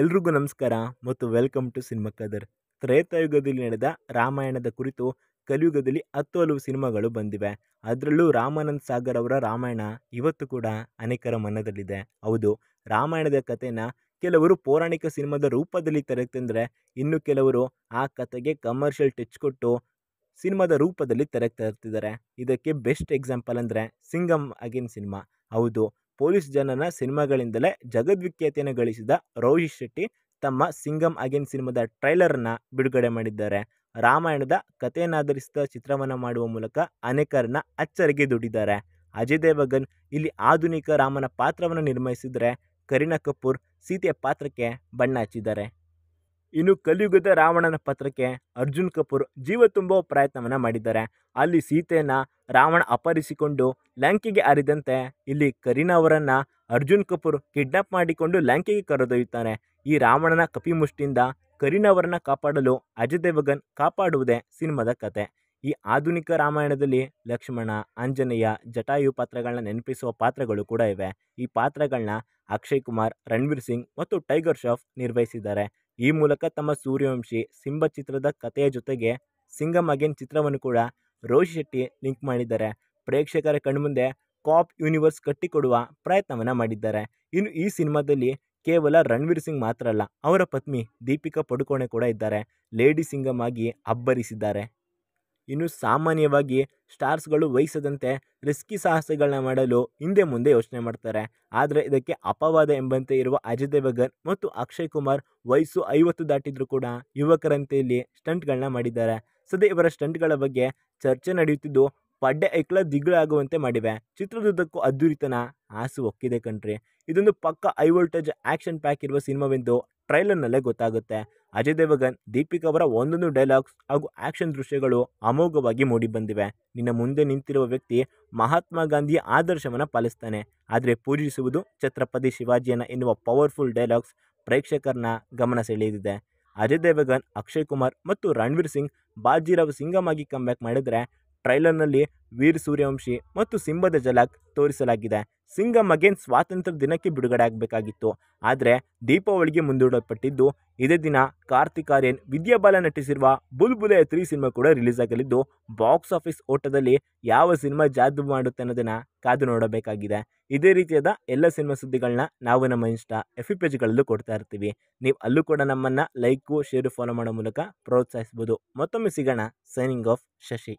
ಎಲ್ರಿಗೂ ನಮಸ್ಕಾರ ಮತ್ತು ವೆಲ್ಕಮ್ ಟು ಸಿನಿಮಾ ಕದರ್ ತ್ರೇತಾಯುಗದಲ್ಲಿ ನಡೆದ ರಾಮಾಯಣದ ಕುರಿತು ಕಲಿಯುಗದಲ್ಲಿ ಹತ್ತು ಹಲವು ಸಿನಿಮಾಗಳು ಬಂದಿವೆ ಅದರಲ್ಲೂ ರಾಮಾನಂದ್ ಸಾಗರ್ ಅವರ ರಾಮಾಯಣ ಇವತ್ತು ಕೂಡ ಅನೇಕರ ಮನದಲ್ಲಿದೆ ಹೌದು ರಾಮಾಯಣದ ಕಥೆನ ಕೆಲವರು ಪೌರಾಣಿಕ ಸಿನಿಮಾದ ರೂಪದಲ್ಲಿ ತೆರೆತಂದರೆ ಇನ್ನು ಕೆಲವರು ಆ ಕಥೆಗೆ ಕಮರ್ಷಿಯಲ್ ಟಚ್ ಕೊಟ್ಟು ಸಿನಿಮಾದ ರೂಪದಲ್ಲಿ ತೆರಕ್ತಾ ಇರ್ತಿದ್ದಾರೆ ಇದಕ್ಕೆ ಬೆಸ್ಟ್ ಎಕ್ಸಾಂಪಲ್ ಅಂದರೆ ಸಿಂಗಮ್ ಅಗೇನ್ ಸಿನಿಮಾ ಹೌದು ಪೊಲೀಸ್ ಜನನ ಸಿನಿಮಾಗಳಿಂದಲೇ ಜಗದ್ವಿಖ್ಯಾತಿಯನ್ನು ಗಳಿಸಿದ ರೋಹಿತ್ ಶೆಟ್ಟಿ ತಮ್ಮ ಸಿಂಗಮ್ ಅಗೇನ್ ಸಿನಿಮಾದ ಟ್ರೈಲರ್ನ ಬಿಡುಗಡೆ ಮಾಡಿದ್ದಾರೆ ರಾಮಾಯಣದ ಕಥೆಯನ್ನಾಧರಿಸಿದ ಚಿತ್ರವನ್ನು ಮಾಡುವ ಮೂಲಕ ಅನೇಕರನ್ನ ಅಚ್ಚರಿಗೆ ದುಡಿದ್ದಾರೆ ಅಜಯ್ ದೇವಗನ್ ಇಲ್ಲಿ ಆಧುನಿಕ ರಾಮನ ಪಾತ್ರವನ್ನು ನಿರ್ಮಿಸಿದ್ರೆ ಕರೀನಾ ಕಪೂರ್ ಸೀತೆಯ ಪಾತ್ರಕ್ಕೆ ಬಣ್ಣ ಹಚ್ಚಿದ್ದಾರೆ ಇನ್ನು ಕಲಿಯುಗದ ರಾವಣನ ಪತ್ರಕ್ಕೆ ಅರ್ಜುನ್ ಕಪೂರ್ ಜೀವ ತುಂಬುವ ಪ್ರಯತ್ನವನ್ನು ಮಾಡಿದ್ದಾರೆ ಅಲ್ಲಿ ಸೀತೆಯನ್ನು ರಾವಣ ಅಪಹರಿಸಿಕೊಂಡು ಲಂಕೆಗೆ ಅರಿದಂತೆ ಇಲ್ಲಿ ಕರೀನಾ ಅವರನ್ನ ಅರ್ಜುನ್ ಕಪೂರ್ ಕಿಡ್ನಾಪ್ ಮಾಡಿಕೊಂಡು ಲಂಕೆಗೆ ಕರೆದೊಯ್ಯುತ್ತಾನೆ ಈ ರಾವಣನ ಕಪಿಮುಷ್ಟಿಯಿಂದ ಕರೀನಾ ಅವರನ್ನ ಕಾಪಾಡಲು ಅಜಯ್ ದೇವಗನ್ ಕಾಪಾಡುವುದೇ ಸಿನಿಮಾದ ಕತೆ ಈ ಆಧುನಿಕ ರಾಮಾಯಣದಲ್ಲಿ ಲಕ್ಷ್ಮಣ ಆಂಜನೇಯ ಜಟಾಯು ಪಾತ್ರಗಳನ್ನ ನೆನಪಿಸುವ ಪಾತ್ರಗಳು ಕೂಡ ಇವೆ ಈ ಪಾತ್ರಗಳನ್ನ ಅಕ್ಷಯ್ ಕುಮಾರ್ ರಣವೀರ್ ಸಿಂಗ್ ಮತ್ತು ಟೈಗರ್ ಶಾಫ್ ನಿರ್ವಹಿಸಿದ್ದಾರೆ ಈ ಮೂಲಕ ತಮ್ಮ ಸೂರ್ಯವಂಶಿ ಸಿಂಬ ಚಿತ್ರದ ಕಥೆಯ ಜೊತೆಗೆ ಸಿಂಗಮ್ ಅಗೇನ್ ಚಿತ್ರವನ್ನು ಕೂಡ ರೋಹಿತ್ ಶೆಟ್ಟಿ ಲಿಂಕ್ ಮಾಡಿದ್ದಾರೆ ಪ್ರೇಕ್ಷಕರ ಕಣ್ಮುಂದೆ ಕಾಪ್ ಯೂನಿವರ್ಸ್ ಕಟ್ಟಿಕೊಡುವ ಪ್ರಯತ್ನವನ್ನು ಮಾಡಿದ್ದಾರೆ ಇನ್ನು ಈ ಸಿನಿಮಾದಲ್ಲಿ ಕೇವಲ ರಣವೀರ್ ಸಿಂಗ್ ಮಾತ್ರ ಅಲ್ಲ ಅವರ ಪತ್ನಿ ದೀಪಿಕಾ ಪಡುಕೋಣೆ ಕೂಡ ಇದ್ದಾರೆ ಲೇಡಿ ಸಿಂಗಮ್ ಆಗಿ ಅಬ್ಬರಿಸಿದ್ದಾರೆ ಇನ್ನು ಸಾಮಾನ್ಯವಾಗಿ ಸ್ಟಾರ್ಸ್ಗಳು ವಹಿಸದಂತೆ ರಿಸ್ಕಿ ಸಾಹಸಗಳನ್ನ ಮಾಡಲು ಹಿಂದೆ ಮುಂದೆ ಯೋಚನೆ ಮಾಡ್ತಾರೆ ಆದರೆ ಇದಕ್ಕೆ ಅಪವಾದ ಎಂಬಂತೆ ಇರುವ ಅಜಯ್ ದೇವಗನ್ ಮತ್ತು ಅಕ್ಷಯ್ ಕುಮಾರ್ ವಯಸ್ಸು ಐವತ್ತು ದಾಟಿದ್ರು ಕೂಡ ಯುವಕರಂತೆ ಇಲ್ಲಿ ಸ್ಟಂಟ್ಗಳನ್ನ ಮಾಡಿದ್ದಾರೆ ಸದ್ಯ ಇವರ ಸ್ಟಂಟ್ಗಳ ಬಗ್ಗೆ ಚರ್ಚೆ ನಡೆಯುತ್ತಿದ್ದು ಪಡ್ಡೆ ಐಕ್ಲ ದಿಗ್ಗಳಾಗುವಂತೆ ಮಾಡಿವೆ ಚಿತ್ರದುದ್ದಕ್ಕೂ ಅದ್ದೂರಿತನ ಹಾಸು ಒಕ್ಕಿದೆ ಕಣ್ರಿ ಇದೊಂದು ಪಕ್ಕ ಐ ವೋಲ್ಟೇಜ್ ಆ್ಯಕ್ಷನ್ ಪ್ಯಾಕ್ ಇರುವ ಸಿನಿಮಾವೆಂದು ಟ್ರೈಲರ್ನಲ್ಲೇ ಗೊತ್ತಾಗುತ್ತೆ ಅಜಯ್ ದೇವಗನ್ ದೀಪಿಕಾ ಅವರ ಒಂದೊಂದು ಡೈಲಾಗ್ಸ್ ಹಾಗೂ ಆಕ್ಷನ್ ದೃಶ್ಯಗಳು ಅಮೋಘವಾಗಿ ಮೂಡಿಬಂದಿವೆ ನಿನ್ನ ಮುಂದೆ ನಿಂತಿರುವ ವ್ಯಕ್ತಿ ಮಹಾತ್ಮ ಗಾಂಧಿಯ ಆದರ್ಶವನ್ನು ಪಾಲಿಸ್ತಾನೆ ಆದರೆ ಪೂಜಿಸುವುದು ಛತ್ರಪತಿ ಶಿವಾಜಿಯನ್ನ ಎನ್ನುವ ಪವರ್ಫುಲ್ ಡೈಲಾಗ್ಸ್ ಪ್ರೇಕ್ಷಕರನ್ನ ಗಮನ ಸೆಳೆಯುತ್ತಿದೆ ಅಜಯ್ ದೇವಗನ್ ಅಕ್ಷಯ್ ಕುಮಾರ್ ಮತ್ತು ರಣವೀರ್ ಸಿಂಗ್ ಬಾಜಿರಾವ್ ಸಿಂಗಮ್ ಕಮ್ ಕಮ್ಬ್ಯಾಕ್ ಮಾಡಿದರೆ ಟ್ರೈಲರ್ನಲ್ಲಿ ವೀರ್ ಸೂರ್ಯವಂಶಿ ಮತ್ತು ಸಿಂಹದ ಜಲಕ್ ತೋರಿಸಲಾಗಿದೆ ಸಿಂಗ ಮಗೇನ್ ಸ್ವಾತಂತ್ರ್ಯ ದಿನಕ್ಕೆ ಬಿಡುಗಡೆ ಆಗಬೇಕಾಗಿತ್ತು ಆದರೆ ದೀಪಾವಳಿಗೆ ಮುಂದೂಡಲ್ಪಟ್ಟಿದ್ದು ಇದೇ ದಿನ ಕಾರ್ತಿಕ್ ಆರ್ಯನ್ ವಿದ್ಯಾಬಾಲ ನಟಿಸಿರುವ ಬುಲ್ಬುಲೆ ತ್ರೀ ಸಿನಿಮಾ ಕೂಡ ರಿಲೀಸ್ ಆಗಲಿದ್ದು ಬಾಕ್ಸ್ ಆಫೀಸ್ ಓಟದಲ್ಲಿ ಯಾವ ಸಿನಿಮಾ ಜಾದು ಮಾಡುತ್ತೆ ಅನ್ನೋದನ್ನು ಕಾದು ನೋಡಬೇಕಾಗಿದೆ ಇದೇ ರೀತಿಯಾದ ಎಲ್ಲ ಸಿನಿಮಾ ಸುದ್ದಿಗಳನ್ನ ನಾವು ನಮ್ಮ ಇನ್ಸ್ಟಾ ಎಫ್ ಇ ಪೇಜ್ಗಳಲ್ಲೂ ಕೊಡ್ತಾ ಇರ್ತೀವಿ ನೀವು ಅಲ್ಲೂ ಕೂಡ ನಮ್ಮನ್ನು ಲೈಕು ಶೇರು ಫಾಲೋ ಮಾಡೋ ಮೂಲಕ ಪ್ರೋತ್ಸಾಹಿಸ್ಬೋದು ಮತ್ತೊಮ್ಮೆ ಸಿಗೋಣ ಸೈನಿಂಗ್ ಆಫ್ ಶಶಿ